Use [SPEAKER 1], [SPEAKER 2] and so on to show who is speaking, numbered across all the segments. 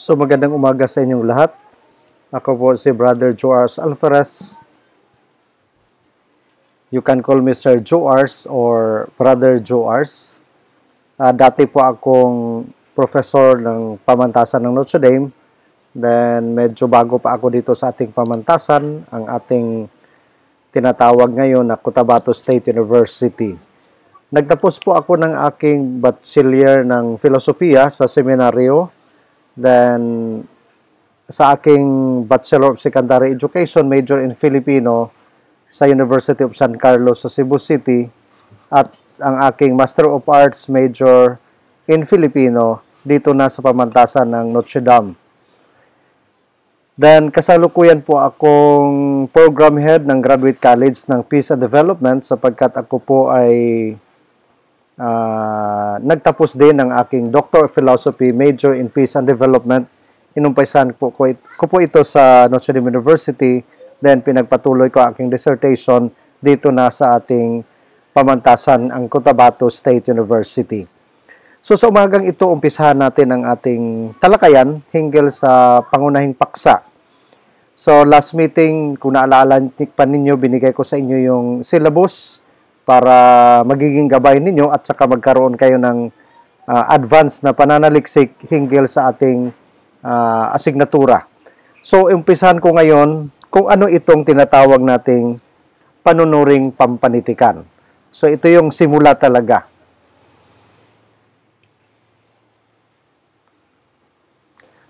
[SPEAKER 1] So magandang umaga sa inyong lahat. Ako po si Brother Joars Alvarez. You can call me Sir Joars or Brother Joars. Uh, dati po akong professor ng pamantasan ng Notre Dame. Then medyo bago pa ako dito sa ating pamantasan, ang ating tinatawag ngayon na Cotabato State University. Nagtapos po ako ng aking bachelor ng filosofiya sa seminaryo Then, sa aking Bachelor of Secondary Education, major in Filipino, sa University of San Carlos sa Cebu City, at ang aking Master of Arts major in Filipino, dito na sa pamantasan ng Notre Dame. Then, kasalukuyan po akong program head ng Graduate College ng Peace and Development sapagkat ako po ay Uh, nagtapos din ng aking Doctor of Philosophy major in Peace and Development. Inumpisan po ko, it, ko po ito sa Notre Dame University. Then pinagpatuloy ko aking dissertation dito na sa ating pamantasan ang Cotabato State University. So sa umagang ito, umpisahan natin ang ating talakayan hinggil sa pangunahing paksa. So last meeting, kung naalala pa ninyo, binigay ko sa inyo yung syllabus para magiging gabay ninyo at saka magkaroon kayo ng uh, ah, advanced na pananaliksik hinggil sa ating uh, asignatura. So, umpisahan ko ngayon kung ano itong tinatawag nating panunuring pampanitikan. So, ito yung simula talaga.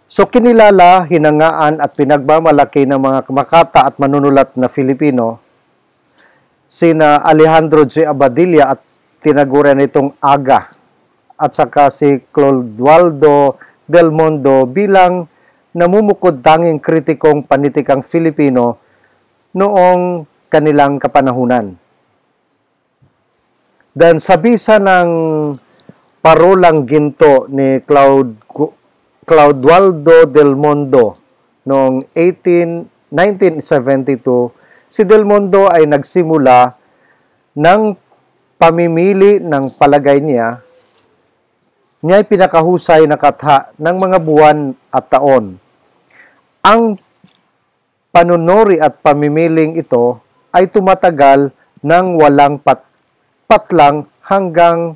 [SPEAKER 1] So, kinilala, hinangaan at pinagmamalaki ng mga makata at manunulat na Filipino sina Alejandro J. Abadilla at tinaguran nitong Aga at saka si Clodoaldo Del Mondo bilang namumukod tanging kritikong panitikang Filipino noong kanilang kapanahunan. Dan Then sabisa ng parolang ginto ni Claud Claudualdo Del Mondo noong 18, 1972 si Del Mondo ay nagsimula ng pamimili ng palagay niya. Niya ay pinakahusay na katha ng mga buwan at taon. Ang panunori at pamimiling ito ay tumatagal ng walang pat patlang hanggang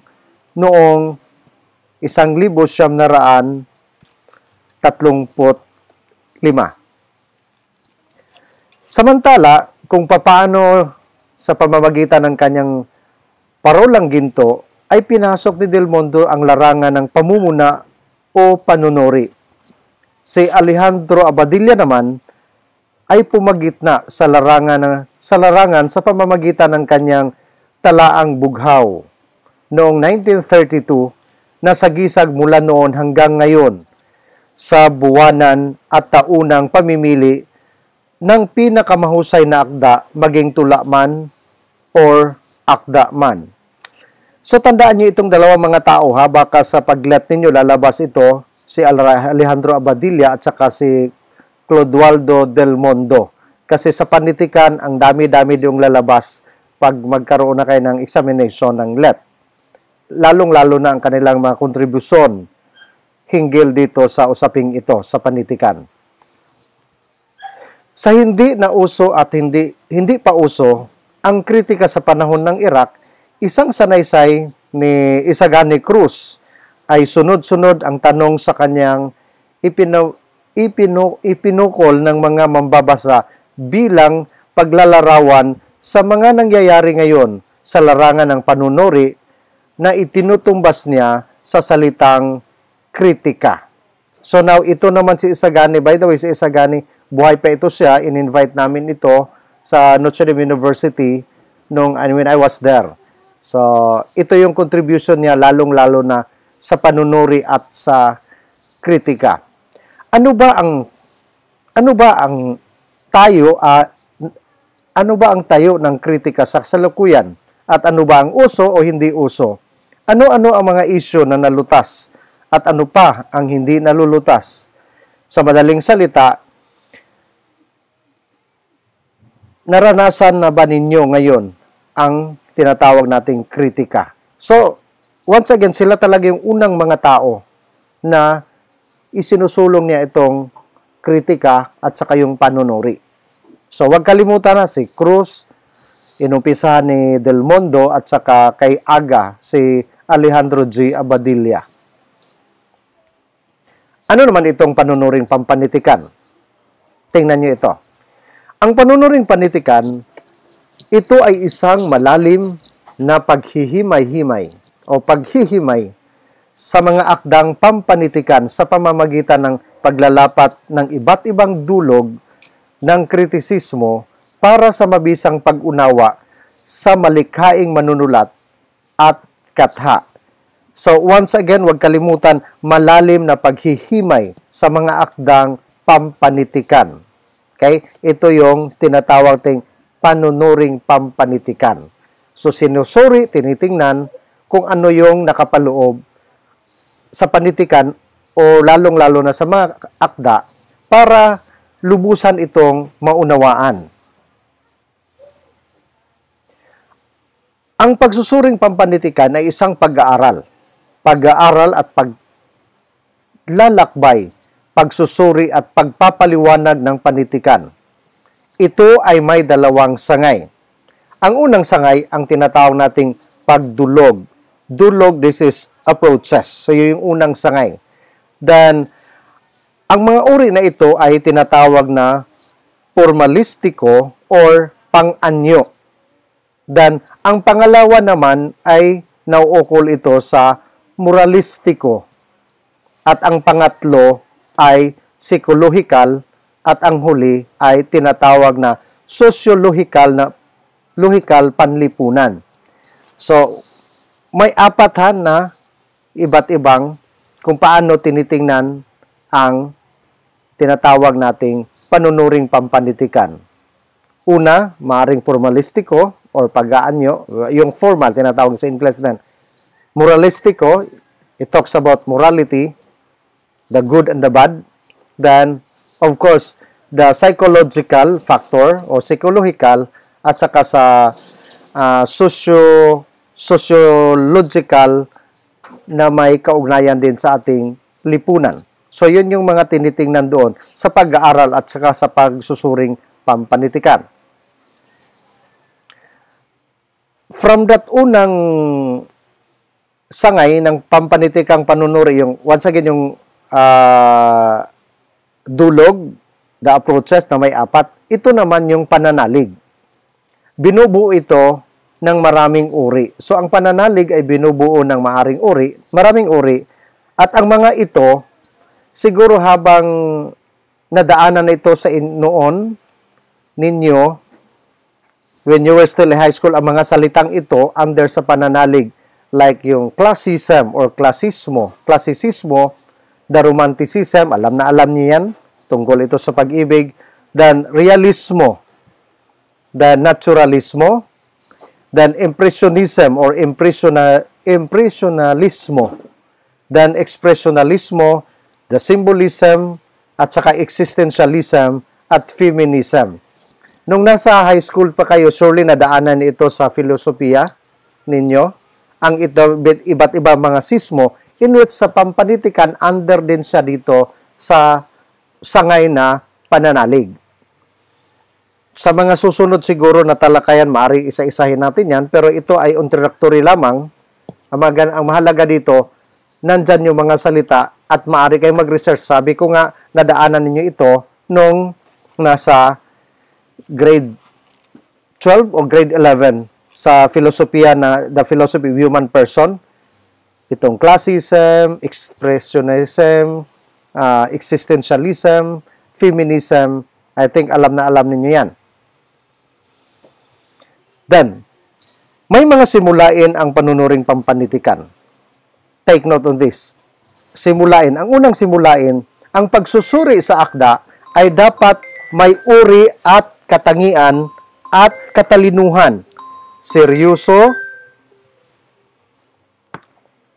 [SPEAKER 1] noong isang Samantala, kung paano sa pamamagitan ng kanyang parolang ginto ay pinasok ni Del Mondo ang larangan ng pamumuna o panunori. Si Alejandro Abadilla naman ay pumagitna sa larangan sa larangan sa pamamagitan ng kanyang talaang bughaw noong 1932 na sagisag mula noon hanggang ngayon sa buwanan at taunang pamimili ng pinakamahusay na akda maging tula man or akda man. So tandaan niyo itong dalawang mga tao ha, baka sa paglat ninyo lalabas ito si Alejandro Abadilla at saka si Clodualdo Del Mondo. Kasi sa panitikan, ang dami-dami yung lalabas pag magkaroon na kayo ng examination ng LET. Lalong-lalo na ang kanilang mga kontribusyon hinggil dito sa usaping ito sa panitikan. Sa hindi na uso at hindi, hindi pa uso, ang kritika sa panahon ng Iraq, isang sanaysay ni Isagani Cruz ay sunod-sunod ang tanong sa kanyang ipino, ipino, ipinukol ng mga mambabasa bilang paglalarawan sa mga nangyayari ngayon sa larangan ng panunuri na itinutumbas niya sa salitang kritika. So now, ito naman si Isagani. By the way, si Isagani, buhay pa ito siya, in-invite namin ito sa Notre Dame University nung I mean, I was there. So, ito yung contribution niya lalong-lalo na sa panunuri at sa kritika. Ano ba ang ano ba ang tayo uh, ano ba ang tayo ng kritika sa salukuyan? at ano ba ang uso o hindi uso? Ano-ano ang mga isyu na nalutas at ano pa ang hindi nalulutas? Sa madaling salita, naranasan na ba ninyo ngayon ang tinatawag nating kritika? So, once again, sila talaga yung unang mga tao na isinusulong niya itong kritika at saka yung panunuri. So, huwag kalimutan na si Cruz, inumpisa ni Del Mondo at saka kay Aga si Alejandro G. Abadilla. Ano naman itong panunuring pampanitikan? Tingnan niyo ito. Ang panunuring panitikan, ito ay isang malalim na paghihimay-himay o paghihimay sa mga akdang pampanitikan sa pamamagitan ng paglalapat ng iba't ibang dulog ng kritisismo para sa mabisang pag-unawa sa malikhaing manunulat at katha. So once again, huwag kalimutan malalim na paghihimay sa mga akdang pampanitikan. Okay? Ito yung tinatawag ting panunuring pampanitikan. So sinusuri, tinitingnan kung ano yung nakapaloob sa panitikan o lalong-lalo na sa mga akda para lubusan itong maunawaan. Ang pagsusuring pampanitikan ay isang pag-aaral. Pag-aaral at paglalakbay pagsusuri at pagpapaliwanag ng panitikan. Ito ay may dalawang sangay. Ang unang sangay ang tinatawag nating pagdulog. Dulog, this is a process. So yun yung unang sangay. Then, ang mga uri na ito ay tinatawag na formalistiko or panganyo. Then, ang pangalawa naman ay nauukol ito sa moralistiko. At ang pangatlo ay psychological at ang huli ay tinatawag na sociological na logical panlipunan. So, may apat ha na iba't ibang kung paano tinitingnan ang tinatawag nating panunuring pampanitikan. Una, maaring formalistiko or pagaan nyo, yung formal, tinatawag sa English din. Moralistiko, it talks about morality, the good and the bad, then of course, the psychological factor or psychological at saka sa uh, ah, socio sociological na may kaugnayan din sa ating lipunan. So yun yung mga tinitingnan doon sa pag-aaral at saka sa pagsusuring pampanitikan. From that unang sangay ng pampanitikang panunuri, yung once again yung uh, dulog, the approaches na may apat, ito naman yung pananalig. Binubuo ito ng maraming uri. So ang pananalig ay binubuo ng maaring uri, maraming uri. At ang mga ito, siguro habang nadaanan ito sa in- noon ninyo, when you were still in high school, ang mga salitang ito under sa pananalig, like yung classism or classicismo, classicismo the romanticism, alam na alam niyo yan, tungkol ito sa pag-ibig, then realismo, the naturalismo, then impressionism or impressiona, impressionalismo, then expressionalismo, the symbolism, at saka existentialism at feminism. Nung nasa high school pa kayo, surely nadaanan ito sa filosofiya ninyo, ang ito, iba't ibang mga sismo, in sa pampanitikan under din siya dito sa sangay na pananalig. Sa mga susunod siguro na talakayan, maari isa-isahin natin yan, pero ito ay introductory lamang. Amagan, ang mahalaga dito, nandyan yung mga salita at maari kayong mag-research. Sabi ko nga, nadaanan ninyo ito nung nasa grade 12 o grade 11 sa filosofiya na The Philosophy of Human Person itong classism, expressionism, uh, existentialism, feminism, I think alam na alam ninyo yan. Then, may mga simulain ang panunuring pampanitikan. Take note on this. Simulain. Ang unang simulain, ang pagsusuri sa akda ay dapat may uri at katangian at katalinuhan. Seryoso,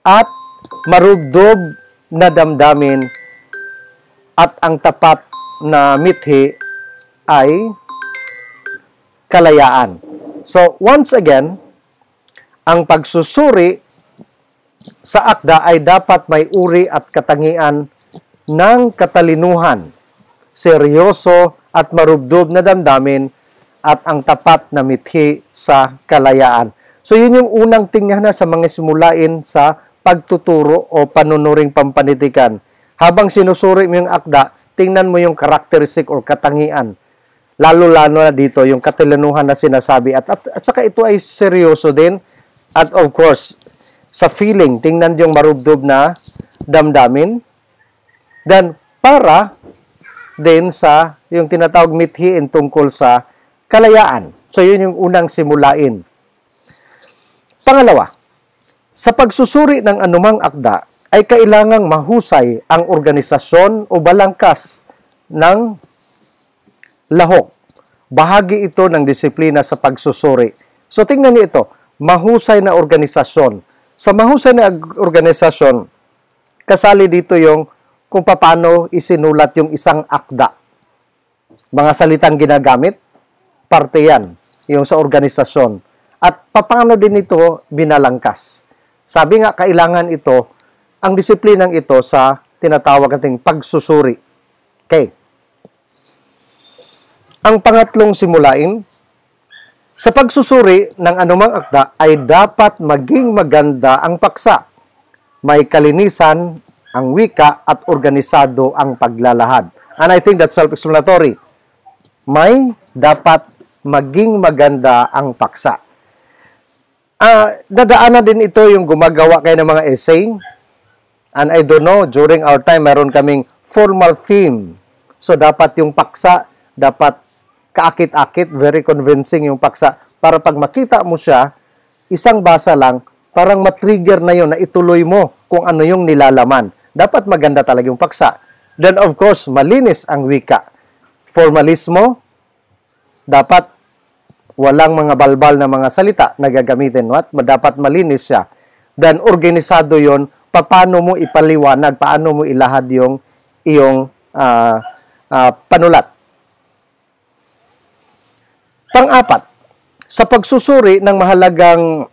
[SPEAKER 1] at marugdob na damdamin at ang tapat na mithi ay kalayaan. So, once again, ang pagsusuri sa akda ay dapat may uri at katangian ng katalinuhan, seryoso at marubdob na damdamin at ang tapat na mithi sa kalayaan. So, yun yung unang tingnan na sa mga simulain sa pagtuturo o panunuring pampanitikan. Habang sinusuri mo yung akda, tingnan mo yung characteristic or katangian. Lalo-lalo na dito yung katilanuhan na sinasabi. At, at, at saka ito ay seryoso din. At of course, sa feeling, tingnan yung marubdob na damdamin. Then, para din sa yung tinatawag mithiin tungkol sa kalayaan. So, yun yung unang simulain. Pangalawa, sa pagsusuri ng anumang akda ay kailangang mahusay ang organisasyon o balangkas ng lahok. Bahagi ito ng disiplina sa pagsusuri. So tingnan niyo ito, mahusay na organisasyon. Sa mahusay na organisasyon, kasali dito yung kung paano isinulat yung isang akda. Mga salitang ginagamit, parte yan, yung sa organisasyon. At paano din ito binalangkas. Sabi nga, kailangan ito, ang disiplinang ito sa tinatawag nating pagsusuri. Okay. Ang pangatlong simulain, sa pagsusuri ng anumang akda ay dapat maging maganda ang paksa. May kalinisan ang wika at organisado ang paglalahad. And I think that's self-explanatory. May dapat maging maganda ang paksa. Ah, uh, dadaanan din ito yung gumagawa kayo ng mga essay. And I don't know, during our time, meron kaming formal theme. So, dapat yung paksa, dapat kaakit-akit, very convincing yung paksa. Para pag makita mo siya, isang basa lang, parang matrigger na yon na ituloy mo kung ano yung nilalaman. Dapat maganda talaga yung paksa. Then, of course, malinis ang wika. Formalismo, dapat walang mga balbal na mga salita na gagamitin. At Dapat malinis siya. Then, organisado yon paano mo ipaliwanag, paano mo ilahad yung iyong uh, uh, panulat. Pang-apat, sa pagsusuri ng mahalagang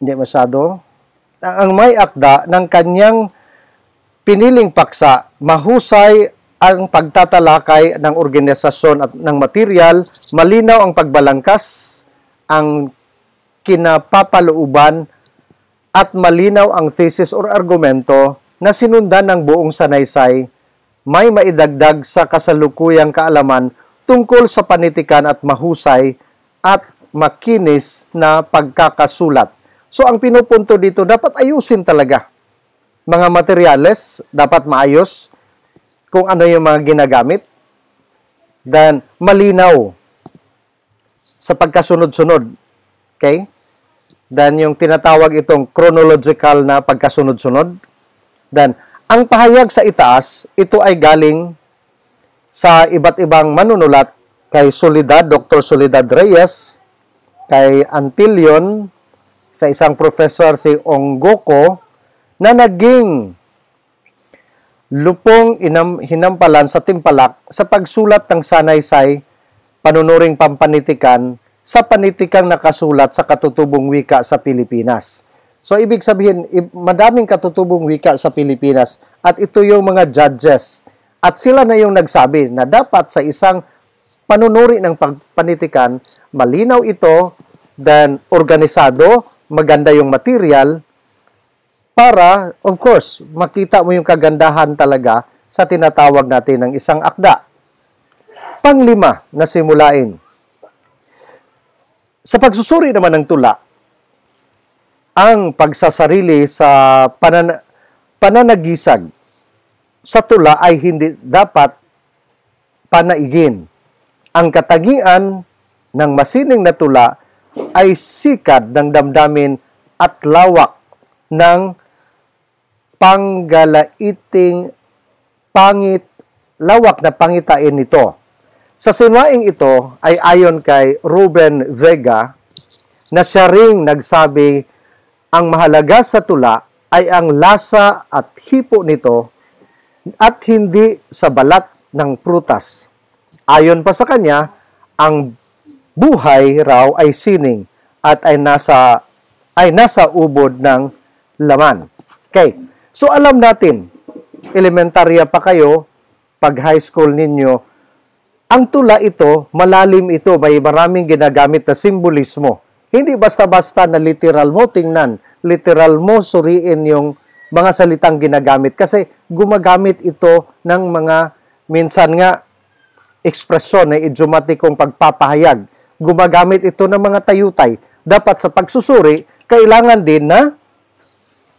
[SPEAKER 1] hindi masyado, ang may akda ng kanyang piniling paksa, mahusay ang pagtatalakay ng organisasyon at ng material, malinaw ang pagbalangkas, ang kinapapalooban, at malinaw ang thesis or argumento na sinundan ng buong sanaysay, may maidagdag sa kasalukuyang kaalaman tungkol sa panitikan at mahusay at makinis na pagkakasulat. So ang pinupunto dito, dapat ayusin talaga. Mga materyales, dapat maayos, kung ano yung mga ginagamit, then malinaw sa pagkasunod-sunod. Okay? Then yung tinatawag itong chronological na pagkasunod-sunod. Then ang pahayag sa itaas, ito ay galing sa iba't ibang manunulat kay Solidad, Dr. Solidad Reyes, kay Antilion, sa isang professor si Onggoko, na naging lupong inam, hinampalan sa timpalak sa pagsulat ng sanaysay, panunuring pampanitikan, sa panitikang nakasulat sa katutubong wika sa Pilipinas. So, ibig sabihin, madaming katutubong wika sa Pilipinas at ito yung mga judges. At sila na yung nagsabi na dapat sa isang panunuri ng panitikan, malinaw ito, then organisado, maganda yung material, para, of course, makita mo yung kagandahan talaga sa tinatawag natin ng isang akda. Panglima na simulain. Sa pagsusuri naman ng tula, ang pagsasarili sa panan pananagisag sa tula ay hindi dapat panaigin. Ang katangian ng masining na tula ay sikat ng damdamin at lawak ng panggalaiting pangit lawak na pangitain nito. Sa sinwaing ito ay ayon kay Ruben Vega na siya ring nagsabi ang mahalaga sa tula ay ang lasa at hipo nito at hindi sa balat ng prutas. Ayon pa sa kanya, ang buhay raw ay sining at ay nasa ay nasa ubod ng laman. Okay. So alam natin, elementarya pa kayo, pag high school ninyo, ang tula ito, malalim ito, may maraming ginagamit na simbolismo. Hindi basta-basta na literal mo tingnan, literal mo suriin yung mga salitang ginagamit kasi gumagamit ito ng mga minsan nga ekspresyon ay eh, idiomatikong pagpapahayag. Gumagamit ito ng mga tayutay. Dapat sa pagsusuri, kailangan din na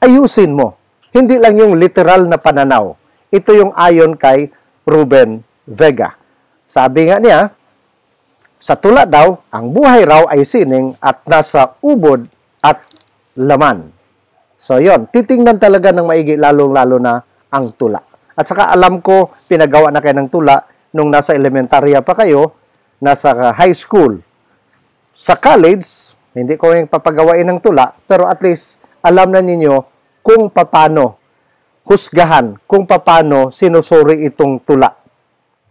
[SPEAKER 1] ayusin mo hindi lang yung literal na pananaw. Ito yung ayon kay Ruben Vega. Sabi nga niya, sa tula daw, ang buhay raw ay sining at nasa ubod at laman. So yon, titingnan talaga ng maigi lalong-lalo na ang tula. At saka alam ko, pinagawa na kayo ng tula nung nasa elementarya pa kayo, nasa high school. Sa college, hindi ko yung papagawain ng tula, pero at least alam na ninyo kung papano husgahan, kung papano sinusuri itong tula.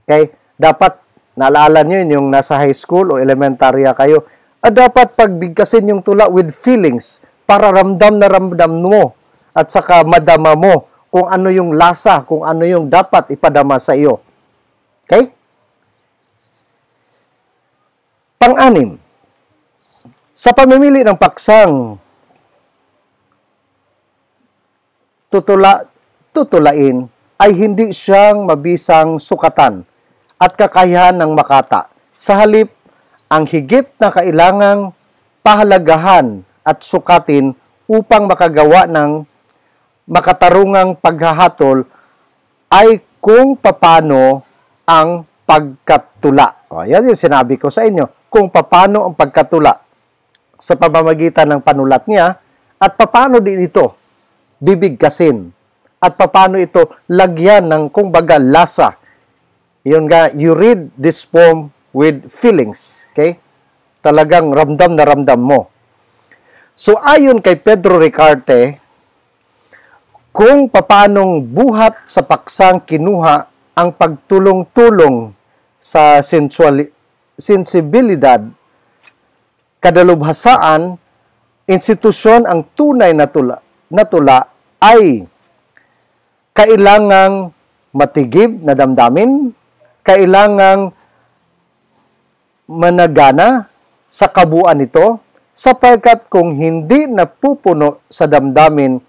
[SPEAKER 1] Okay? Dapat, naalala nyo yun, yung nasa high school o elementarya kayo, at ah, dapat pagbigkasin yung tula with feelings para ramdam na ramdam mo at saka madama mo kung ano yung lasa, kung ano yung dapat ipadama sa iyo. Okay? Pang-anim, sa pamimili ng paksang tutula, tutulain ay hindi siyang mabisang sukatan at kakayahan ng makata. Sa halip, ang higit na kailangang pahalagahan at sukatin upang makagawa ng makatarungang paghahatol ay kung papano ang pagkatula. O, yan yung sinabi ko sa inyo, kung papano ang pagkatula sa pamamagitan ng panulat niya at papano din ito bibigkasin at paano ito lagyan ng kumbaga lasa. Yun nga, you read this poem with feelings, okay? Talagang ramdam na ramdam mo. So ayon kay Pedro Ricarte, kung papanong buhat sa paksang kinuha ang pagtulong-tulong sa sensuali- sensibilidad, kadalubhasaan, institusyon ang tunay na tula na tula ay kailangang matigib na damdamin, kailangang managana sa kabuuan nito sapagkat kung hindi napupuno sa damdamin,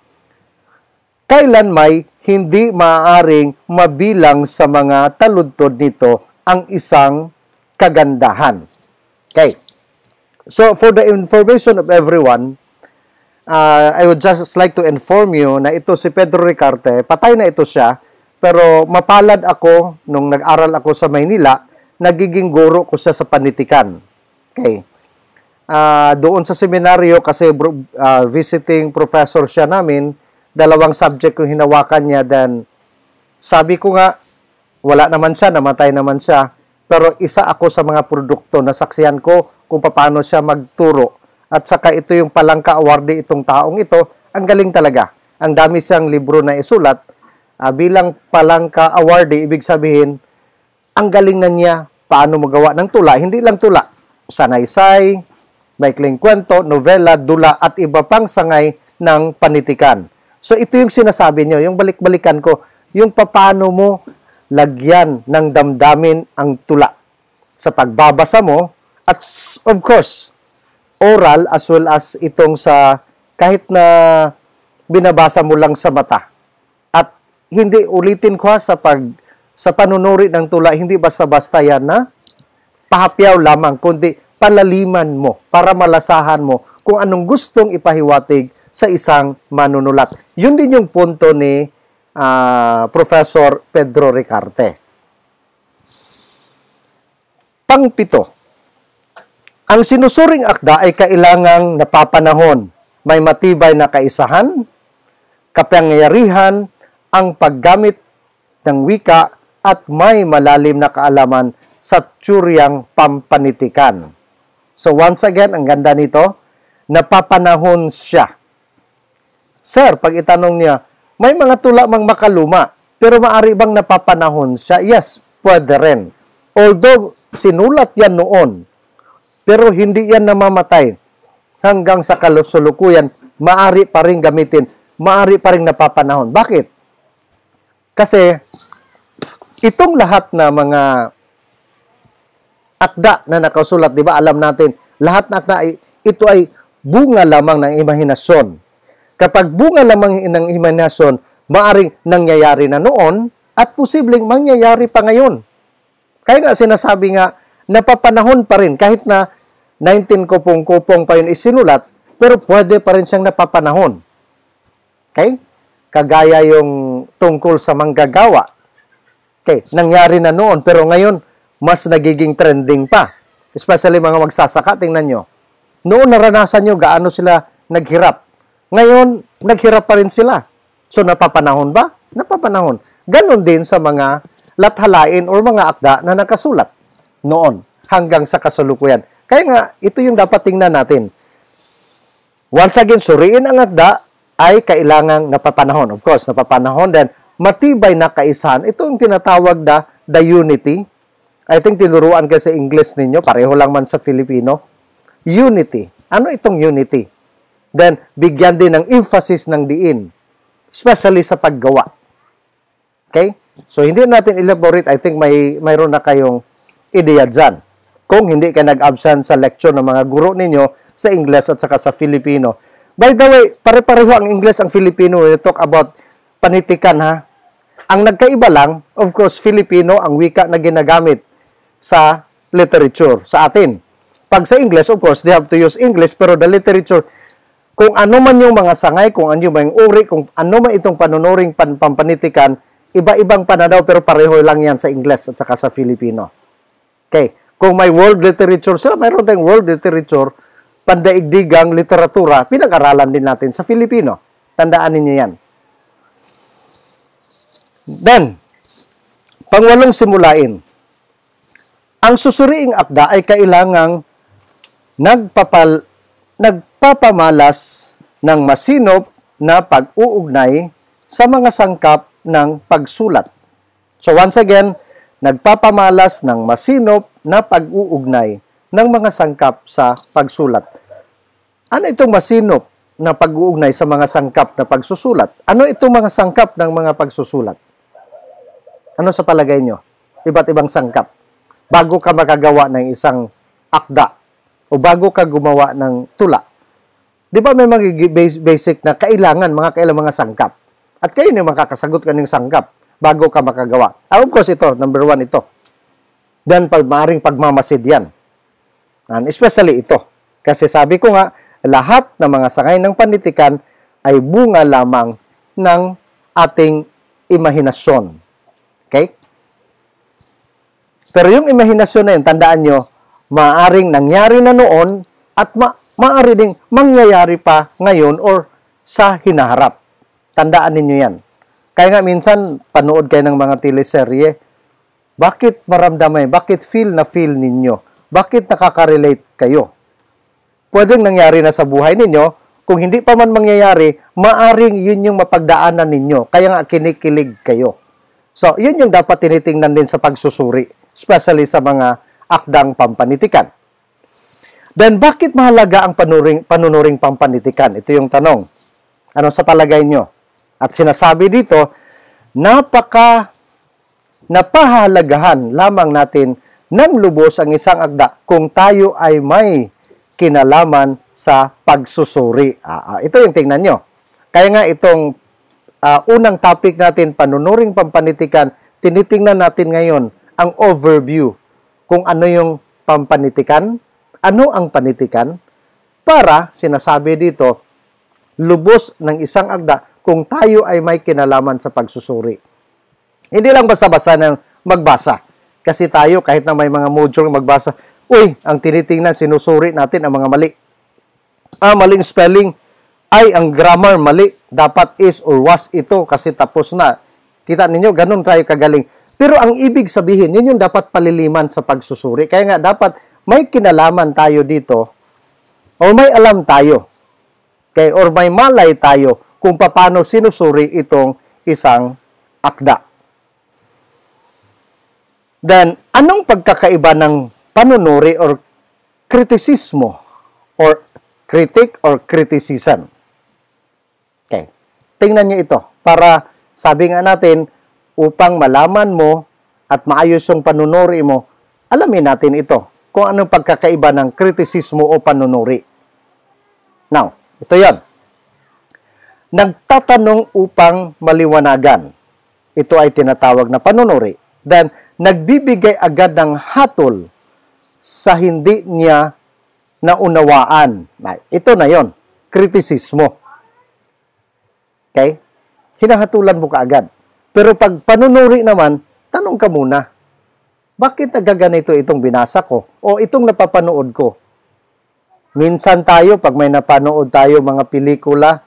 [SPEAKER 1] kailan may hindi maaaring mabilang sa mga taludtod nito ang isang kagandahan. Okay. So, for the information of everyone, uh, I would just like to inform you na ito si Pedro Ricarte, patay na ito siya, pero mapalad ako nung nag-aral ako sa Maynila, nagiging guro ko siya sa panitikan. Okay. Uh, doon sa seminaryo kasi uh, visiting professor siya namin, dalawang subject ko hinawakan niya then sabi ko nga wala naman siya, namatay naman siya, pero isa ako sa mga produkto na saksihan ko kung paano siya magturo at saka ito yung palangka awardee itong taong ito, ang galing talaga. Ang dami siyang libro na isulat uh, bilang palangka awardee, ibig sabihin, ang galing na niya paano magawa ng tula. Hindi lang tula, sanaysay, maikling kwento, novela, dula at iba pang sangay ng panitikan. So ito yung sinasabi niyo, yung balik-balikan ko, yung paano mo lagyan ng damdamin ang tula sa pagbabasa mo at of course oral as well as itong sa kahit na binabasa mo lang sa mata. At hindi ulitin ko ha, sa pag sa panunuri ng tula, hindi basta-basta yan na pahapyaw lamang, kundi palaliman mo para malasahan mo kung anong gustong ipahiwatig sa isang manunulat. Yun din yung punto ni uh, Professor Pedro Ricarte. Pangpito, ang sinusuring akda ay kailangang napapanahon, may matibay na kaisahan, kapangyarihan, ang paggamit ng wika at may malalim na kaalaman sa tsuryang pampanitikan. So once again, ang ganda nito, napapanahon siya. Sir, pag itanong niya, may mga tula mang makaluma, pero maari bang napapanahon siya? Yes, pwede rin. Although sinulat yan noon, pero hindi yan namamatay. Hanggang sa kalusulukuyan, maari pa rin gamitin, maari pa rin napapanahon. Bakit? Kasi itong lahat na mga akda na nakasulat, di ba? Alam natin, lahat na akda, ito ay bunga lamang ng imahinasyon. Kapag bunga lamang ng imahinasyon, maaring nangyayari na noon at posibleng mangyayari pa ngayon. Kaya nga sinasabi nga, napapanahon pa rin kahit na 19 kupong-kupong pa yun isinulat, pero pwede pa rin siyang napapanahon. Okay? Kagaya yung tungkol sa manggagawa. Okay, nangyari na noon, pero ngayon, mas nagiging trending pa. Especially mga magsasaka, tingnan nyo. Noon naranasan nyo gaano sila naghirap. Ngayon, naghirap pa rin sila. So, napapanahon ba? Napapanahon. Ganon din sa mga lathalain or mga akda na nakasulat noon hanggang sa kasalukuyan. Kaya nga, ito yung dapat tingnan natin. Once again, suriin ang akda ay kailangang napapanahon. Of course, napapanahon din. Matibay na kaisahan. Ito ang tinatawag na the unity. I think tinuruan ka sa English ninyo, pareho lang man sa Filipino. Unity. Ano itong unity? Then, bigyan din ng emphasis ng diin. Especially sa paggawa. Okay? So, hindi natin elaborate. I think may mayroon na kayong ideya dyan kung hindi ka nag-absent sa lecture ng mga guro ninyo sa Ingles at saka sa Filipino. By the way, pare-pareho ang Ingles ang Filipino when talk about panitikan ha. Ang nagkaiba lang, of course, Filipino ang wika na ginagamit sa literature sa atin. Pag sa Ingles, of course, they have to use English, pero the literature, kung ano man yung mga sangay, kung ano man yung uri, kung ano man itong panunuring pan pampanitikan, iba-ibang pananaw pero pareho lang yan sa Ingles at saka sa Filipino. Okay. Kung may world literature sila, mayroon tayong world literature, pandaigdigang literatura, pinag-aralan din natin sa Filipino. Tandaan ninyo yan. Then, pangwalong simulain. Ang susuriing akda ay kailangang nagpapal, nagpapamalas ng masinop na pag-uugnay sa mga sangkap ng pagsulat. So once again, nagpapamalas ng masinop na pag-uugnay ng mga sangkap sa pagsulat. Ano itong masinop na pag-uugnay sa mga sangkap na pagsusulat? Ano itong mga sangkap ng mga pagsusulat? Ano sa palagay nyo? Iba't ibang sangkap. Bago ka makagawa ng isang akda o bago ka gumawa ng tula. Di ba may mga basic na kailangan, mga kailangan mga sangkap? At kayo na makakasagot ka ng sangkap bago ka makagawa. Ah, of course, ito, number one ito. Then, pag maaaring pagmamasid yan. And especially ito. Kasi sabi ko nga, lahat ng mga sangay ng panitikan ay bunga lamang ng ating imahinasyon. Okay? Pero yung imahinasyon na yun, tandaan nyo, maaring nangyari na noon at ma maaari ding mangyayari pa ngayon or sa hinaharap. Tandaan ninyo yan. Kaya nga minsan, panood kayo ng mga teleserye, bakit maramdaman, bakit feel na feel ninyo? Bakit nakaka-relate kayo? Pwedeng nangyari na sa buhay ninyo, kung hindi pa man mangyayari, maaring yun yung mapagdaanan ninyo, kaya nga kinikilig kayo. So, yun yung dapat tinitingnan din sa pagsusuri, especially sa mga akdang pampanitikan. Then, bakit mahalaga ang panuring, panunuring pampanitikan? Ito yung tanong. Ano sa palagay nyo? At sinasabi dito, napaka napahalagahan lamang natin ng lubos ang isang agda kung tayo ay may kinalaman sa pagsusuri. Ah, ah ito yung tingnan nyo. Kaya nga itong uh, unang topic natin, panunuring pampanitikan, tinitingnan natin ngayon ang overview kung ano yung pampanitikan, ano ang panitikan, para, sinasabi dito, lubos ng isang agda kung tayo ay may kinalaman sa pagsusuri. Hindi lang basta-basta ng magbasa. Kasi tayo, kahit na may mga module magbasa, uy, ang tinitingnan, sinusuri natin ang mga mali. Ah, maling spelling ay ang grammar mali. Dapat is or was ito kasi tapos na. Kita ninyo, ganun tayo kagaling. Pero ang ibig sabihin, yun yung dapat paliliman sa pagsusuri. Kaya nga, dapat may kinalaman tayo dito o may alam tayo. Okay, or may malay tayo kung paano sinusuri itong isang akda. Then, anong pagkakaiba ng panunuri or kritisismo or critic or criticism? Okay. Tingnan niyo ito para sabi nga natin upang malaman mo at maayos yung panunuri mo, alamin natin ito kung anong pagkakaiba ng kritisismo o panunuri. Now, ito yan nagtatanong upang maliwanagan. Ito ay tinatawag na panunuri. Then, nagbibigay agad ng hatol sa hindi niya naunawaan. Ito na yon kritisismo. Okay? Hinahatulan mo kaagad. Pero pag panunuri naman, tanong ka muna, bakit nagaganito itong binasa ko o itong napapanood ko? Minsan tayo, pag may napanood tayo mga pelikula,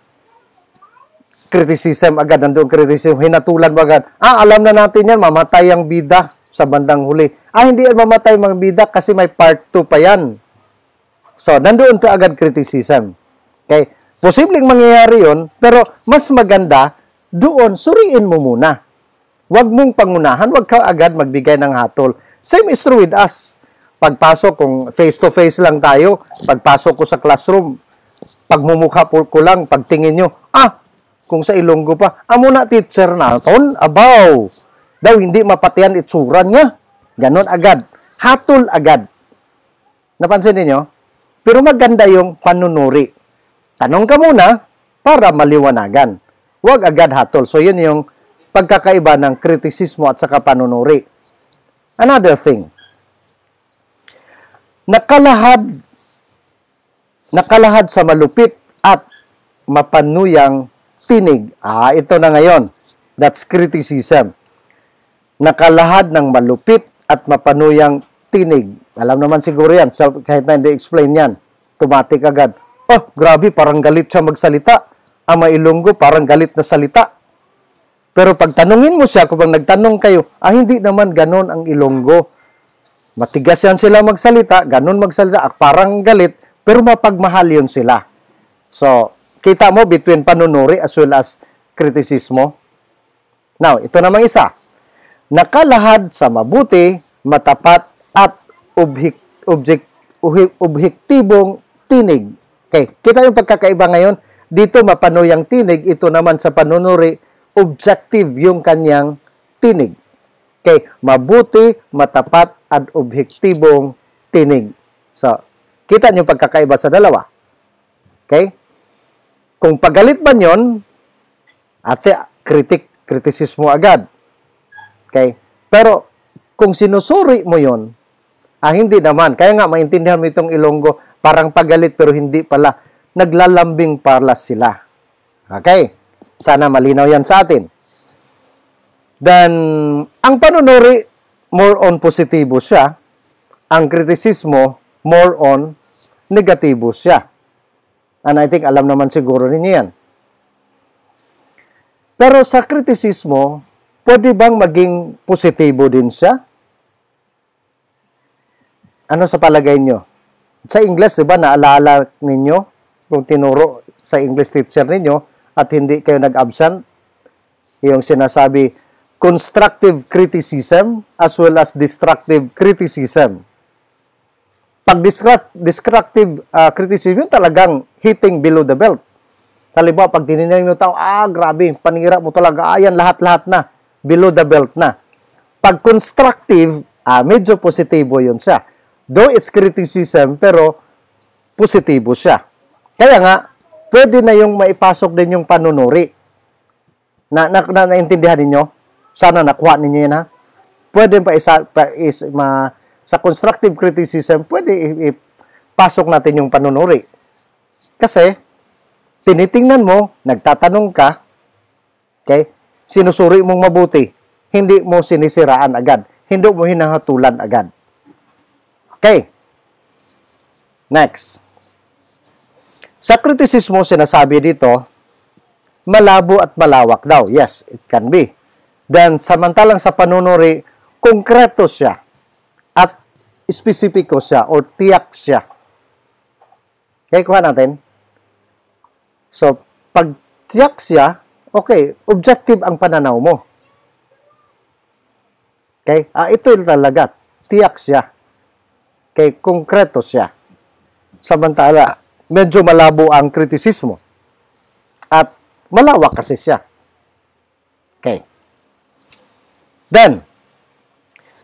[SPEAKER 1] criticism agad, nandoon criticism, hinatulan mo agad, ah, alam na natin yan, mamatay ang bida sa bandang huli. Ah, hindi yan mamatay mga bida kasi may part 2 pa yan. So, nandoon ka agad criticism. Okay? Posibleng mangyayari yon pero mas maganda, doon, suriin mo muna. Huwag mong pangunahan, huwag ka agad magbigay ng hatol. Same is true with us. Pagpasok, kung face-to-face lang tayo, pagpasok ko sa classroom, pagmumukha po ko lang, pagtingin nyo, ah, kung sa Ilonggo pa. Amo na teacher naton, abaw. Daw hindi mapatian itsuran nga. Ganon agad. Hatol agad. Napansin niyo? Pero maganda yung panunuri. Tanong ka muna para maliwanagan. Huwag agad hatol. So yun yung pagkakaiba ng kritisismo at saka panunuri. Another thing. Nakalahad nakalahad sa malupit at mapanuyang tinig. Ah, ito na ngayon. That's criticism. Nakalahad ng malupit at mapanuyang tinig. Alam naman siguro yan, kahit na hindi explain yan. Tumatik agad. Oh, grabe, parang galit siya magsalita. Ang mailunggo, parang galit na salita. Pero pag tanungin mo siya, kung nagtanong kayo, ah, hindi naman ganon ang ilonggo. Matigas yan sila magsalita, ganon magsalita, ah, parang galit, pero mapagmahal yun sila. So, Kita mo between panunuri as well as kritisismo. Now, ito namang isa. Nakalahad sa mabuti, matapat at object, object, objektibong tinig. Okay, kita yung pagkakaiba ngayon. Dito mapanuyang tinig, ito naman sa panunuri, objective yung kanyang tinig. Okay, mabuti, matapat at objektibong tinig. So, kita niyo pagkakaiba sa dalawa. Okay? Kung pagalit man yon, ate, kritik, kritisismo agad. Okay? Pero, kung sinusuri mo yon, ah, hindi naman. Kaya nga, maintindihan mo itong Ilonggo, parang pagalit pero hindi pala. Naglalambing pala sila. Okay? Sana malinaw yan sa atin. Then, ang panunuri, more on positibo siya. Ang kritisismo, more on negatibo siya. And I think alam naman siguro ninyo yan. Pero sa kritisismo, pwede bang maging positibo din siya? Ano sa palagay nyo? Sa English, di ba, naalala ninyo kung tinuro sa English teacher ninyo at hindi kayo nag-absent? Yung sinasabi, constructive criticism as well as destructive criticism pag destructive uh, criticism, yun talagang hitting below the belt. Halimbawa, pag tininang mo tao, ah, grabe, panira mo talaga, ayan, ah, lahat-lahat na, below the belt na. Pag constructive, ah, medyo positibo yun siya. Though it's criticism, pero positibo siya. Kaya nga, pwede na yung maipasok din yung panunuri. Na, na, na naintindihan ninyo? Sana nakuha ninyo yan ha? Pwede pa isa, pa is, ma, sa constructive criticism, pwede ipasok natin yung panunuri. Kasi, tinitingnan mo, nagtatanong ka, okay? sinusuri mong mabuti, hindi mo sinisiraan agad, hindi mo hinahatulan agad. Okay. Next. Sa kritisismo, sinasabi dito, malabo at malawak daw. Yes, it can be. Then, samantalang sa panunuri, konkreto siya at specifico siya or tiyak siya. Okay, kuha natin. So, pag tiyak siya, okay, objective ang pananaw mo. Okay? Ah, ito talaga, tiyak siya. Okay, konkreto siya. Samantala, medyo malabo ang kritisismo. At malawak kasi siya. Okay. Then,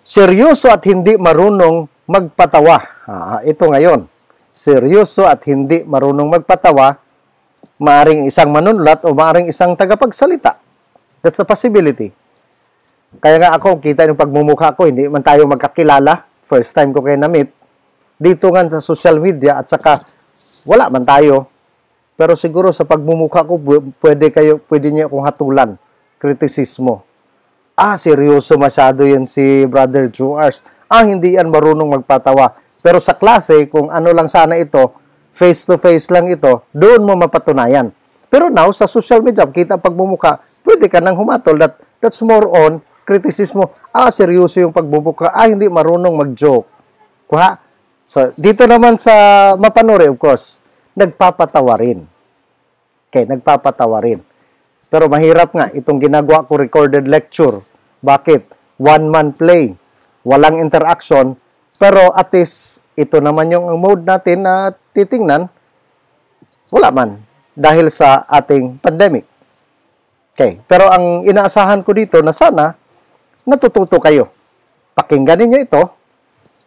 [SPEAKER 1] seryoso at hindi marunong magpatawa. Ah, ito ngayon, seryoso at hindi marunong magpatawa, maaring isang manunulat o maaring isang tagapagsalita. That's a possibility. Kaya nga ako, kita yung pagmumukha ko, hindi man tayo magkakilala. First time ko kayo na-meet. Dito nga sa social media at saka wala man tayo. Pero siguro sa pagmumukha ko, pwede, kayo, pwede niya akong hatulan. Kritisismo. Ah, seryoso masyado yan si Brother Drew Ars ang ah, hindi yan marunong magpatawa. Pero sa klase, kung ano lang sana ito, face to face lang ito, doon mo mapatunayan. Pero now, sa social media, kita pagmumuka, pwede ka nang humatol that that's more on kritisismo. Ah, seryoso yung pagbubuka. Ah, hindi marunong mag-joke. Kuha? So, dito naman sa mapanuri, of course, nagpapatawa rin. Okay, nagpapatawa rin. Pero mahirap nga, itong ginagawa ko recorded lecture. Bakit? One-man play walang interaction, pero at least ito naman yung mode natin na titingnan, wala man dahil sa ating pandemic. Okay, pero ang inaasahan ko dito na sana natututo kayo. Pakinggan niyo ito,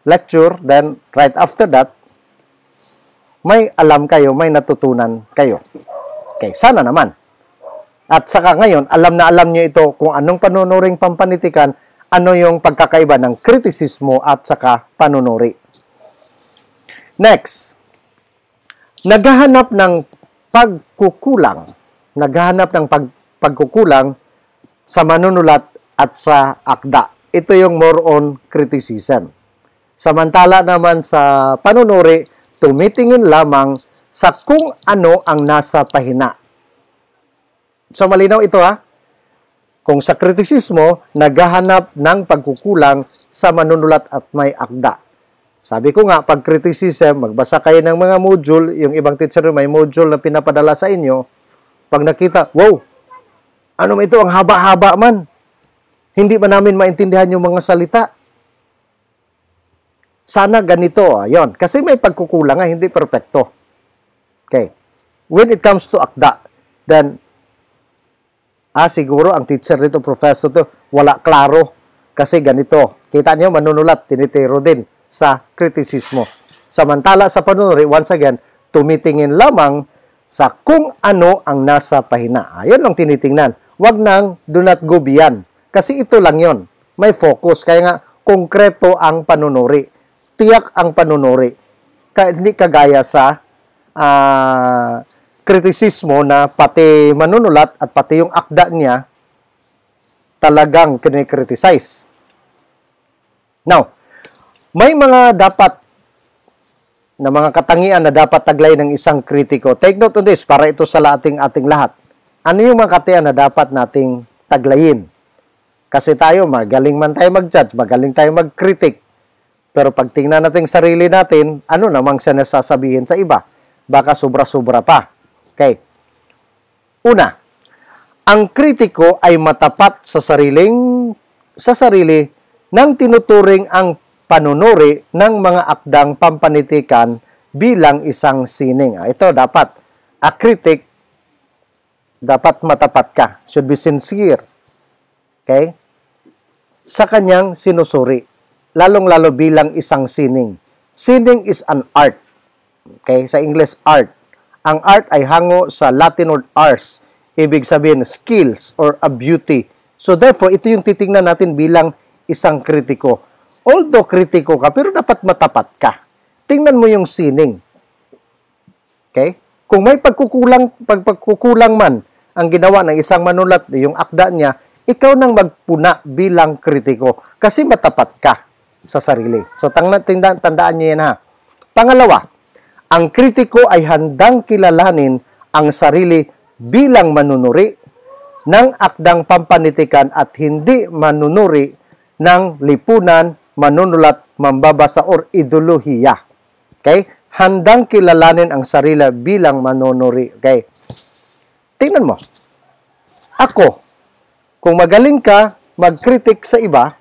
[SPEAKER 1] lecture, then right after that, may alam kayo, may natutunan kayo. Okay, sana naman. At saka ngayon, alam na alam niyo ito kung anong panunuring pampanitikan ano yung pagkakaiba ng kritisismo at saka panunuri. Next, naghahanap ng pagkukulang, naghahanap ng pag, pagkukulang sa manunulat at sa akda. Ito yung more on criticism. Samantala naman sa panunuri, tumitingin lamang sa kung ano ang nasa pahina. So malinaw ito ha? kung sa kritisismo, naghahanap ng pagkukulang sa manunulat at may akda. Sabi ko nga, pag criticism, magbasa kayo ng mga module, yung ibang teacher may module na pinapadala sa inyo, pag nakita, wow, ano ito, ang haba-haba man. Hindi pa namin maintindihan yung mga salita. Sana ganito, ayon. Ah, Kasi may pagkukulang nga, hindi perfecto. Okay. When it comes to akda, then Ah, siguro ang teacher dito, professor to, wala klaro. Kasi ganito, kita niyo manunulat, tinitiro din sa kritisismo. Samantala sa panunuri, once again, tumitingin lamang sa kung ano ang nasa pahina. Ayun lang tinitingnan. Huwag nang do not go beyond. Kasi ito lang yon. May focus. Kaya nga, konkreto ang panunuri. Tiyak ang panunuri. Ka, hindi kagaya sa uh, kritisismo na pati manunulat at pati yung akda niya talagang kinikritisize. Now, may mga dapat na mga katangian na dapat taglay ng isang kritiko. Take note on this para ito sa ating ating lahat. Ano yung mga katangian na dapat nating taglayin? Kasi tayo, magaling man tayo mag-judge, magaling tayo mag-critic. Pero pag tingnan natin sarili natin, ano namang sinasasabihin sa iba? Baka sobra-sobra pa. Okay. Una, ang kritiko ay matapat sa sariling sa sarili nang tinuturing ang panunuri ng mga akdang pampanitikan bilang isang sining. Ah, ito dapat. A critic, dapat matapat ka. Should be sincere. Okay? Sa kanyang sinusuri. Lalong-lalo bilang isang sining. Sining is an art. Okay? Sa English, art. Ang art ay hango sa Latin word ars, ibig sabihin skills or a beauty. So therefore, ito yung titingnan natin bilang isang kritiko. Although kritiko ka, pero dapat matapat ka. Tingnan mo yung sining. Okay? Kung may pagkukulang, pagkukulang man ang ginawa ng isang manulat, yung akda niya, ikaw nang magpuna bilang kritiko kasi matapat ka sa sarili. So tanda, tandaan niyo yan ha. Pangalawa, ang kritiko ay handang kilalanin ang sarili bilang manunuri ng akdang pampanitikan at hindi manunuri ng lipunan, manunulat, mambabasa or ideolohiya. Okay? Handang kilalanin ang sarili bilang manunuri. Okay? Tingnan mo. Ako, kung magaling ka magkritik sa iba,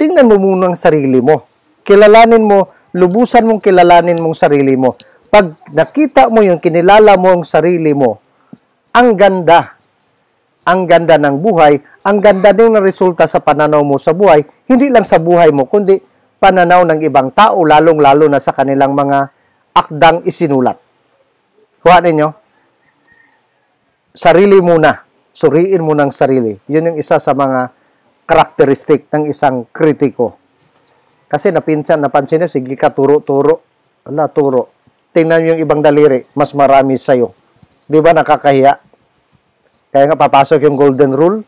[SPEAKER 1] tingnan mo muna ang sarili mo. Kilalanin mo lubusan mong kilalanin mong sarili mo. Pag nakita mo yung kinilala mo ang sarili mo, ang ganda. Ang ganda ng buhay, ang ganda din ng resulta sa pananaw mo sa buhay, hindi lang sa buhay mo, kundi pananaw ng ibang tao, lalong-lalo na sa kanilang mga akdang isinulat. Kuha ninyo, sarili muna, suriin mo ng sarili. Yun yung isa sa mga karakteristik ng isang kritiko. Kasi napinsan, napansin nyo, sige ka, turo-turo. Wala, turo. Tingnan yung ibang daliri, mas marami sa'yo. Di ba nakakahiya? Kaya nga papasok yung golden rule.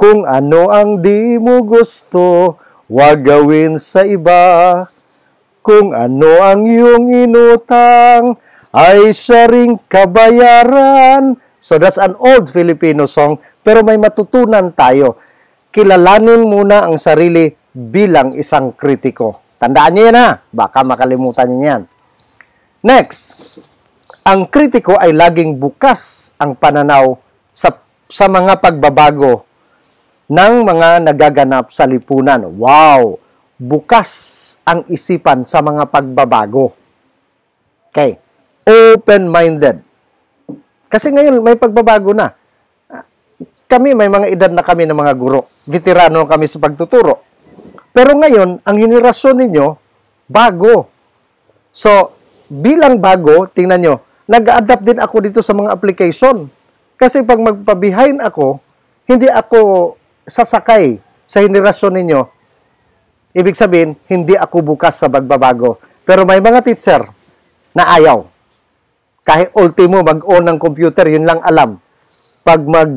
[SPEAKER 1] Kung ano ang di mo gusto, wag gawin sa iba. Kung ano ang iyong inutang, ay siya ring kabayaran. So that's an old Filipino song, pero may matutunan tayo. Kilalanin muna ang sarili bilang isang kritiko. Tandaan niyo yan ha, baka makalimutan niyo yan. Next, ang kritiko ay laging bukas ang pananaw sa, sa mga pagbabago ng mga nagaganap sa lipunan. Wow! Bukas ang isipan sa mga pagbabago. Okay. Open-minded. Kasi ngayon may pagbabago na. Kami, may mga edad na kami ng mga guro. Veterano kami sa pagtuturo pero ngayon, ang henerasyon ninyo, bago. So, bilang bago, tingnan nyo, nag-adapt din ako dito sa mga application. Kasi pag magpabihain ako, hindi ako sasakay sa henerasyon ninyo. Ibig sabihin, hindi ako bukas sa pagbabago. Pero may mga teacher na ayaw. Kahit ultimo mag-on ng computer, yun lang alam. Pag mag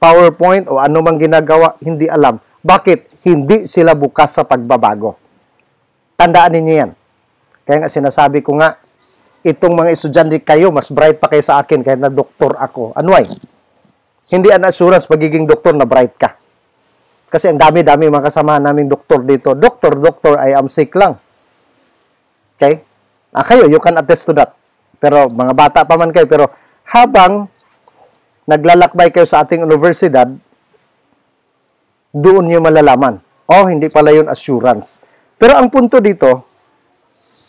[SPEAKER 1] PowerPoint o ano mang ginagawa, hindi alam. Bakit? hindi sila bukas sa pagbabago. Tandaan ninyo yan. Kaya nga sinasabi ko nga, itong mga estudyante kayo, mas bright pa kayo sa akin kahit na doktor ako. Ano ay? Hindi an assurance pagiging doktor na bright ka. Kasi ang dami-dami mga kasama naming doktor dito. Doktor, doktor, I am sick lang. Okay? Ah, kayo, you can attest to that. Pero mga bata pa man kayo. Pero habang naglalakbay kayo sa ating universidad, doon nyo malalaman. O, oh, hindi pala yun assurance. Pero ang punto dito,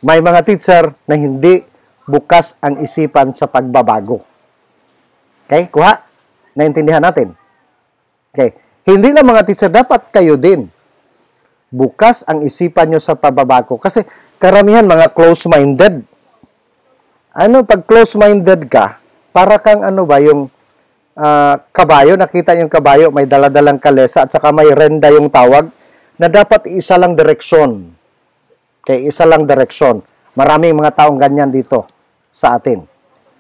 [SPEAKER 1] may mga teacher na hindi bukas ang isipan sa pagbabago. Okay? Kuha? Naintindihan natin. Okay. Hindi lang mga teacher, dapat kayo din. Bukas ang isipan nyo sa pagbabago. Kasi karamihan mga close-minded. Ano, pag close-minded ka, para kang ano ba, yung uh, kabayo, nakita yung kabayo, may daladalang kalesa at saka may renda yung tawag na dapat isa lang direksyon. Okay, isa lang direksyon. Maraming mga taong ganyan dito sa atin.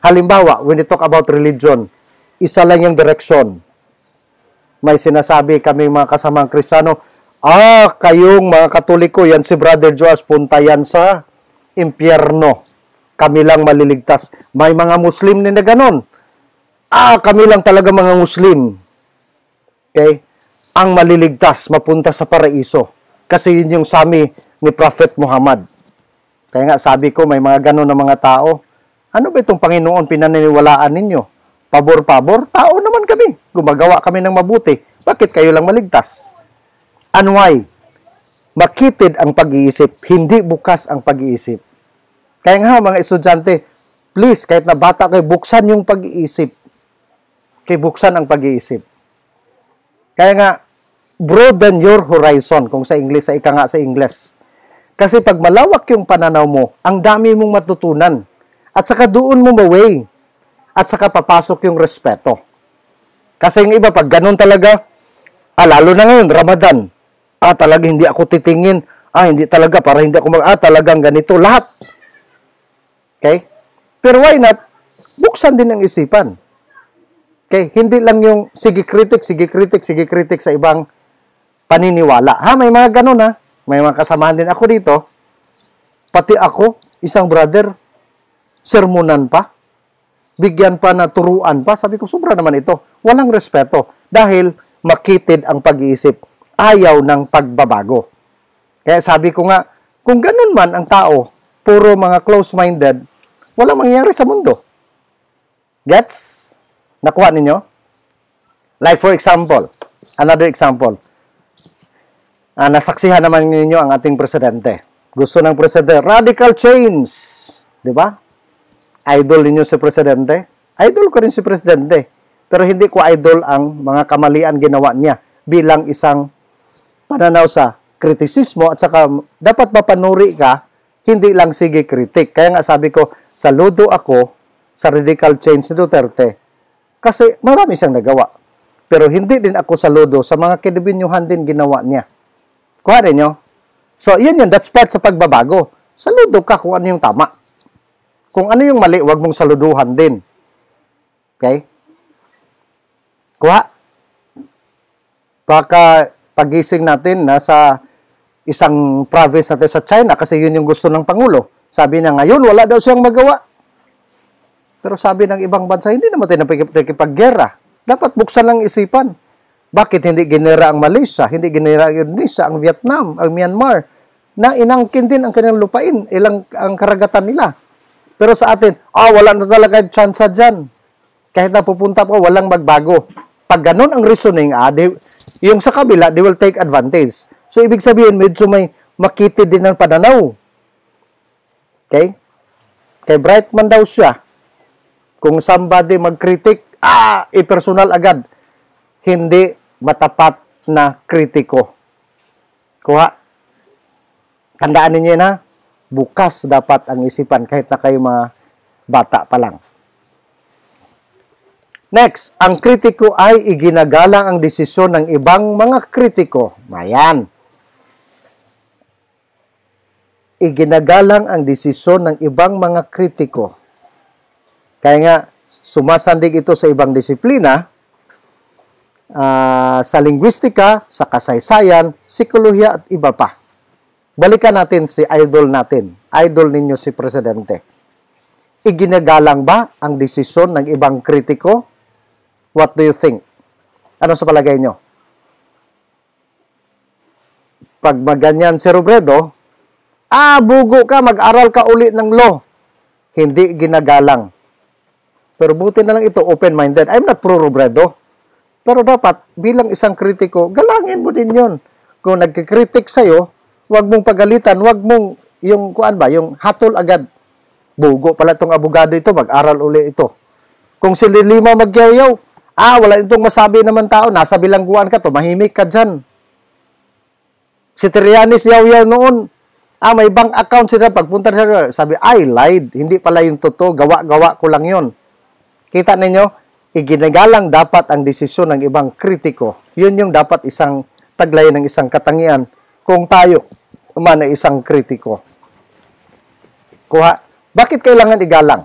[SPEAKER 1] Halimbawa, when you talk about religion, isa lang yung direksyon. May sinasabi kami mga kasamang Kristiyano, ah, kayong mga katoliko, yan si Brother Joas, punta yan sa impyerno. Kami lang maliligtas. May mga Muslim din na ganon ah, kami lang talaga mga Muslim. Okay? Ang maliligtas, mapunta sa paraiso. Kasi yun yung sami ni Prophet Muhammad. Kaya nga sabi ko, may mga ganun na mga tao. Ano ba itong Panginoon pinaniniwalaan ninyo? Pabor-pabor? Tao naman kami. Gumagawa kami ng mabuti. Bakit kayo lang maligtas? And why? Makitid ang pag-iisip, hindi bukas ang pag-iisip. Kaya nga mga estudyante, please, kahit na bata kayo, buksan yung pag-iisip tibuksan ang pag-iisip. Kaya nga, broaden your horizon kung sa English, sa ika nga sa English. Kasi pag malawak yung pananaw mo, ang dami mong matutunan. At saka doon mo maway. At saka papasok yung respeto. Kasi yung iba, pag ganun talaga, ah, lalo na ngayon, Ramadan, ah, talaga hindi ako titingin, ah, hindi talaga, para hindi ako mag, ah, talagang ganito, lahat. Okay? Pero why not? Buksan din ang isipan. Okay, hindi lang yung sige critic, sige critic, sige critic sa ibang paniniwala. Ha, may mga ganun ha. May mga kasamahan din ako dito. Pati ako, isang brother, sermonan pa. Bigyan pa na turuan pa. Sabi ko, sobra naman ito. Walang respeto. Dahil makitid ang pag-iisip. Ayaw ng pagbabago. Kaya sabi ko nga, kung ganun man ang tao, puro mga close-minded, walang mangyayari sa mundo. Gets? Nakuha ninyo? Like for example, another example. Uh, nasaksihan naman ninyo ang ating presidente. Gusto ng presidente, radical change. Di ba? Idol ninyo si presidente. Idol ko rin si presidente. Pero hindi ko idol ang mga kamalian ginawa niya bilang isang pananaw sa kritisismo at saka dapat mapanuri ka, hindi lang sige kritik. Kaya nga sabi ko, saludo ako sa radical change ni Duterte kasi marami siyang nagawa. Pero hindi din ako saludo sa mga kinubinyuhan din ginawa niya. Kuha rin nyo? So, yan yun. That's part sa pagbabago. Saludo ka kung ano yung tama. Kung ano yung mali, wag mong saluduhan din. Okay? Kuha? Baka pagising natin, nasa isang province natin sa China kasi yun yung gusto ng Pangulo. Sabi niya ngayon, wala daw siyang magawa. Pero sabi ng ibang bansa, hindi naman tayo nakikipaggera. Dapat buksan lang isipan. Bakit hindi ginera ang Malaysia, hindi ginera ang Indonesia, ang Vietnam, ang Myanmar, na inangkin din ang kanilang lupain, ilang ang karagatan nila. Pero sa atin, ah, oh, wala na talaga chance dyan. Kahit na pupunta po, walang magbago. Pag ganun ang reasoning, ah, they, yung sa kabila, they will take advantage. So, ibig sabihin, medyo may makitid din ang pananaw. Okay? Kay Brightman daw siya, kung somebody mag-critic, ah, i-personal agad. Hindi matapat na kritiko. Kuha. Tandaan ninyo na, bukas dapat ang isipan kahit na kayo mga bata pa lang. Next, ang kritiko ay iginagalang ang desisyon ng ibang mga kritiko. Mayan. Iginagalang ang desisyon ng ibang mga kritiko. Kaya nga, sumasandig ito sa ibang disiplina, uh, sa linguistika, sa kasaysayan, sikolohiya at iba pa. Balikan natin si idol natin, idol ninyo si Presidente. Iginagalang ba ang desisyon ng ibang kritiko? What do you think? Ano sa palagay nyo? Pag maganyan si Robredo, ah, bugo ka, mag-aral ka uli ng law. Hindi ginagalang pero buti na lang ito, open-minded. I'm not pro-Robredo. Pero dapat, bilang isang kritiko, galangin mo din yon. Kung nagkikritik sa'yo, huwag mong pagalitan, huwag mong, yung, kuan ba, yung hatol agad. Bugo pala itong abogado ito, mag-aral uli ito. Kung si Lilima magyayaw, ah, wala itong masabi naman tao, nasa bilangguan ka to, mahimik ka dyan. Si Trianis yaw-yaw noon, ah, may bank account siya, pagpunta sa sabi, I lied, hindi pala yung totoo, gawa-gawa ko lang yon Kita ninyo, iginagalang dapat ang desisyon ng ibang kritiko. Yun yung dapat isang taglay ng isang katangian kung tayo man ay isang kritiko. Kuha, bakit kailangan igalang?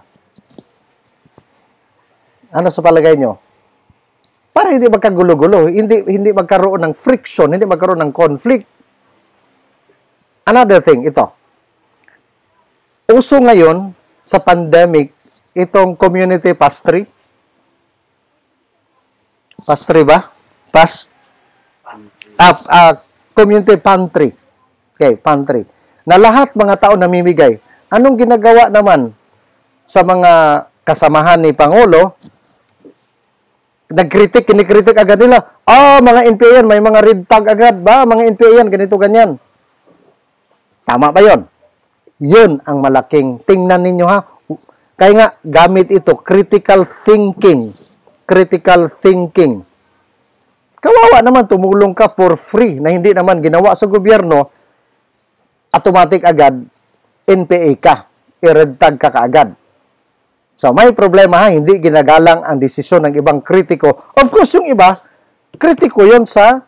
[SPEAKER 1] Ano sa palagay nyo? Para hindi magkagulo-gulo, hindi, hindi magkaroon ng friction, hindi magkaroon ng conflict. Another thing, ito. Uso ngayon sa pandemic itong community pastry? Pastry ba? Pas? Ah, ah, community pantry. Okay, pantry. Na lahat mga tao namimigay. Anong ginagawa naman sa mga kasamahan ni Pangulo? Nagkritik, kinikritik agad nila. Ah, oh, mga NPA yan, may mga red tag agad ba? Mga NPA ganito, ganyan. Tama ba yon? Yun ang malaking. Tingnan ninyo ha, kaya nga, gamit ito, critical thinking. Critical thinking. Kawawa naman, tumulong ka for free na hindi naman ginawa sa gobyerno, automatic agad, NPA ka. i tag ka kaagad. So, may problema ha, hindi ginagalang ang desisyon ng ibang kritiko. Of course, yung iba, kritiko yon sa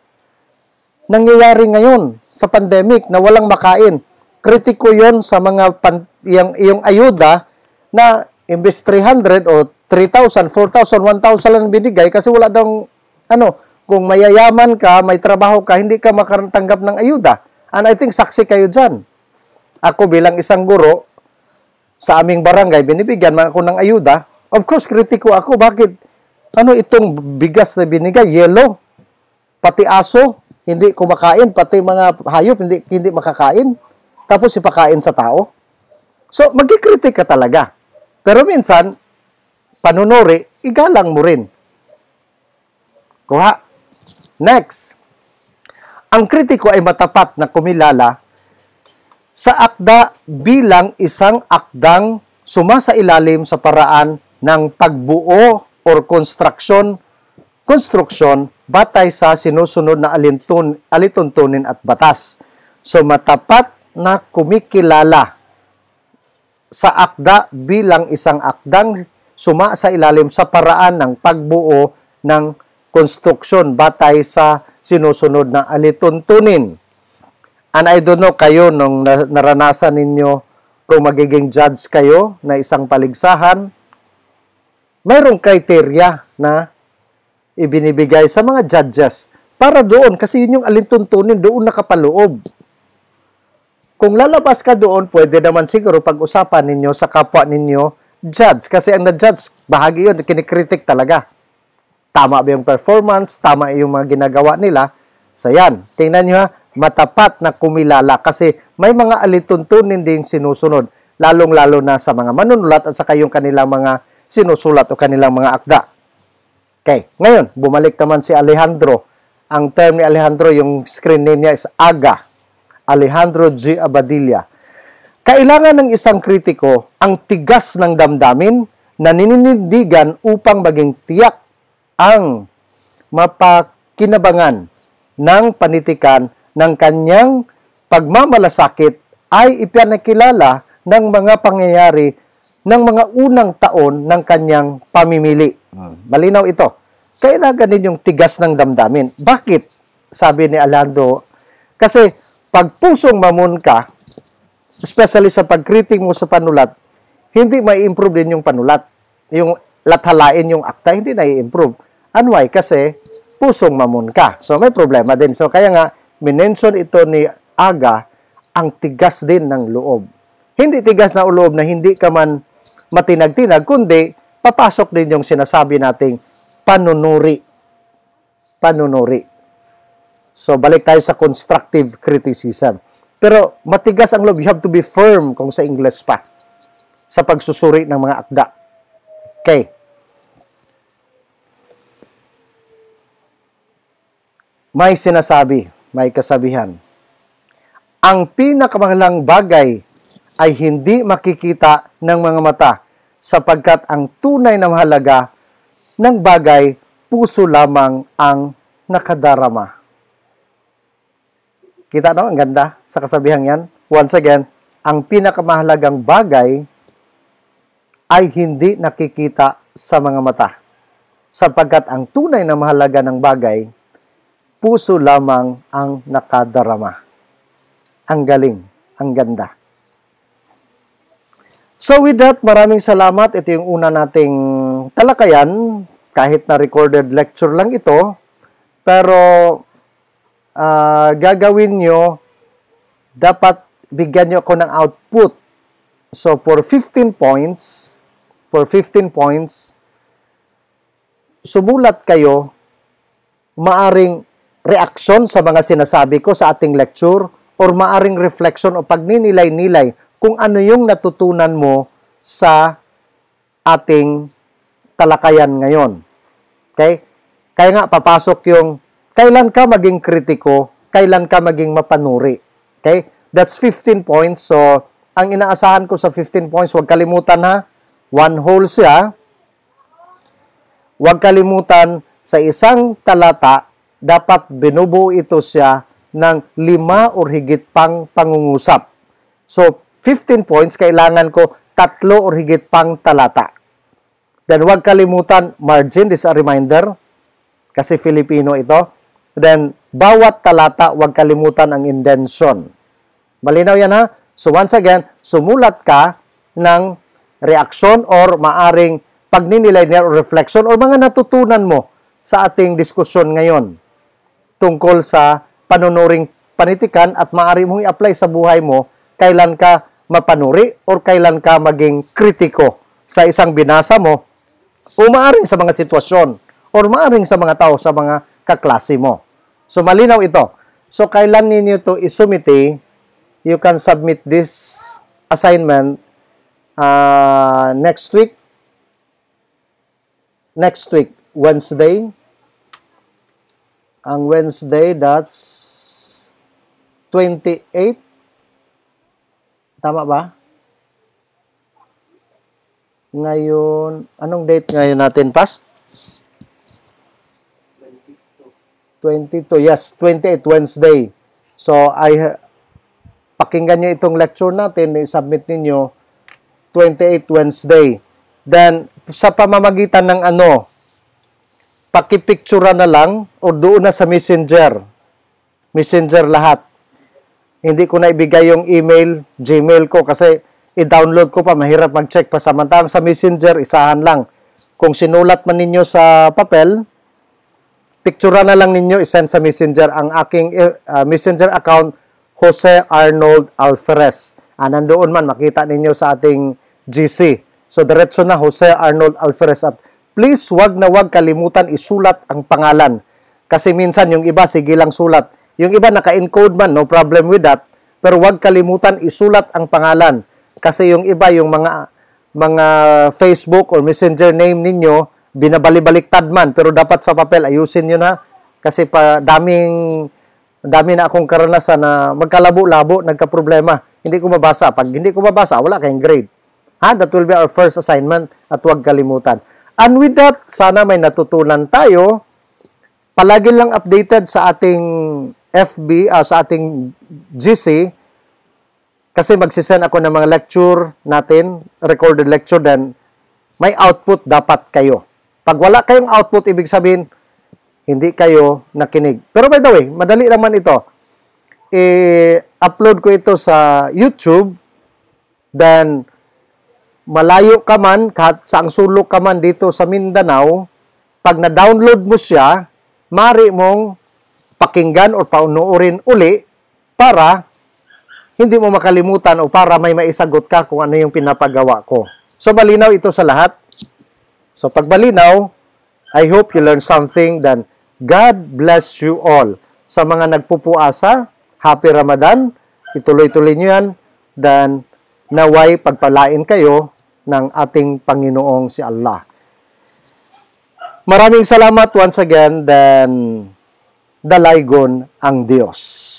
[SPEAKER 1] nangyayari ngayon sa pandemic na walang makain. Kritiko yon sa mga pan, yung, yung ayuda na imbes 300 o 3,000, 4,000, 1,000 lang binigay kasi wala daw ano, kung mayayaman ka, may trabaho ka, hindi ka makatanggap ng ayuda. And I think saksi kayo dyan. Ako bilang isang guro, sa aming barangay, binibigyan man ako ng ayuda. Of course, kritiko ako. Bakit? Ano itong bigas na binigay? Yellow? Pati aso? Hindi kumakain. Pati mga hayop, hindi, hindi makakain. Tapos ipakain sa tao. So, magkikritik ka talaga. Pero minsan, panunuri, igalang mo rin. Kuha. Next. Ang kritiko ay matapat na kumilala sa akda bilang isang akdang sumasailalim sa paraan ng pagbuo or construction construction batay sa sinusunod na alintun, alituntunin at batas. So matapat na kumikilala sa akda bilang isang akdang suma sa ilalim sa paraan ng pagbuo ng konstruksyon batay sa sinusunod na alituntunin. And I don't know kayo nung naranasan ninyo kung magiging judge kayo na isang paligsahan, mayroong kriteria na ibinibigay sa mga judges para doon kasi yun yung alintuntunin doon nakapaloob. Kung lalabas ka doon, pwede naman siguro pag-usapan ninyo sa kapwa ninyo judge. Kasi ang na-judge, bahagi yun, kinikritik talaga. Tama ba yung performance? Tama yung mga ginagawa nila? So yan, tingnan nyo ha, matapat na kumilala kasi may mga alituntunin din sinusunod, lalong-lalo na sa mga manunulat at saka yung kanilang mga sinusulat o kanilang mga akda. Okay, ngayon, bumalik naman si Alejandro. Ang term ni Alejandro, yung screen name niya is Aga. Alejandro G. Abadilla. Kailangan ng isang kritiko ang tigas ng damdamin na nininindigan upang maging tiyak ang mapakinabangan ng panitikan ng kanyang pagmamalasakit ay ipinakilala ng mga pangyayari ng mga unang taon ng kanyang pamimili. Hmm, malinaw ito. Kailangan yung tigas ng damdamin. Bakit? Sabi ni Alando. Kasi pagpusong pusong ka, especially sa pagkritik mo sa panulat, hindi mai improve din yung panulat. Yung lathalain yung akta, hindi na i-improve. And why? Kasi pusong mamon ka. So may problema din. So kaya nga, minention ito ni Aga, ang tigas din ng loob. Hindi tigas na loob na hindi ka man matinag-tinag, kundi papasok din yung sinasabi nating panunuri. Panunuri. So, balik tayo sa constructive criticism. Pero matigas ang loob. You have to be firm kung sa English pa sa pagsusuri ng mga akda. Okay. May sinasabi, may kasabihan. Ang pinakamahalang bagay ay hindi makikita ng mga mata sapagkat ang tunay na mahalaga ng bagay puso lamang ang nakadarama. Kita no? Ang ganda sa kasabihan yan. Once again, ang pinakamahalagang bagay ay hindi nakikita sa mga mata. Sapagkat ang tunay na mahalaga ng bagay, puso lamang ang nakadarama. Ang galing, ang ganda. So with that, maraming salamat. Ito yung una nating talakayan. Kahit na recorded lecture lang ito, pero Ah, gagawin nyo, dapat bigyan nyo ako ng output. So, for 15 points, for 15 points, sumulat kayo maaring reaction sa mga sinasabi ko sa ating lecture or maaring reflection o pagninilay-nilay kung ano yung natutunan mo sa ating talakayan ngayon. Okay? Kaya nga papasok yung Kailan ka maging kritiko? Kailan ka maging mapanuri? Okay? That's 15 points. So, ang inaasahan ko sa 15 points, huwag kalimutan ha, one whole siya. Huwag kalimutan, sa isang talata, dapat binubuo ito siya ng lima or higit pang pangungusap. So, 15 points, kailangan ko tatlo or higit pang talata. Then, huwag kalimutan, margin, this is a reminder, kasi Filipino ito. Then, bawat talata, huwag kalimutan ang indention. Malinaw yan ha? So once again, sumulat ka ng reaksyon or maaring pagninilay or reflection or mga natutunan mo sa ating diskusyon ngayon tungkol sa panunuring panitikan at maaari mong i-apply sa buhay mo kailan ka mapanuri or kailan ka maging kritiko sa isang binasa mo o maaring sa mga sitwasyon or maaring sa mga tao sa mga kaklase mo. So, malinaw ito. So, kailan ninyo to isumite, you can submit this assignment uh, next week, next week, Wednesday, ang Wednesday, that's 28, tama ba? Ngayon, anong date ngayon natin, Pas? 22, yes, 28 Wednesday. So, I, pakinggan niyo itong lecture natin, i-submit ninyo 28 Wednesday. Then, sa pamamagitan ng ano, pakipictura na lang o doon na sa messenger. Messenger lahat. Hindi ko na ibigay yung email, Gmail ko kasi i-download ko pa, mahirap mag-check pa. Samantalang sa messenger, isahan lang. Kung sinulat man ninyo sa papel, pictura na lang ninyo, isend sa messenger ang aking uh, messenger account, Jose Arnold Alferez. Ah, nandoon man, makita ninyo sa ating GC. So, diretso na Jose Arnold Alferez. At please, wag na wag kalimutan isulat ang pangalan. Kasi minsan, yung iba, sige lang sulat. Yung iba, naka-encode man, no problem with that. Pero wag kalimutan isulat ang pangalan. Kasi yung iba, yung mga mga Facebook or Messenger name ninyo, binabalibaliktad man, pero dapat sa papel, ayusin nyo na. Kasi pa, daming, dami na akong karanasan na magkalabo-labo, nagka-problema. Hindi ko mabasa. Pag hindi ko mabasa, wala kayong grade. Ha? That will be our first assignment at huwag kalimutan. And with that, sana may natutunan tayo. Palagi lang updated sa ating FB, uh, ah, sa ating GC, kasi magsisend ako ng mga lecture natin, recorded lecture, then may output dapat kayo. Pag wala kayong output, ibig sabihin, hindi kayo nakinig. Pero by the way, madali naman ito. I-upload ko ito sa YouTube, then malayo ka man, kahit saang sulok ka man dito sa Mindanao, pag na-download mo siya, mari mong pakinggan o paunoorin uli para hindi mo makalimutan o para may maisagot ka kung ano yung pinapagawa ko. So malinaw ito sa lahat. So pagbalinaw, I hope you learned something then God bless you all. Sa mga nagpupuasa, Happy Ramadan. Ituloy-tuloy niyo yan. Then, naway pagpalain kayo ng ating Panginoong si Allah. Maraming salamat once again. Then, dalaygon ang Diyos.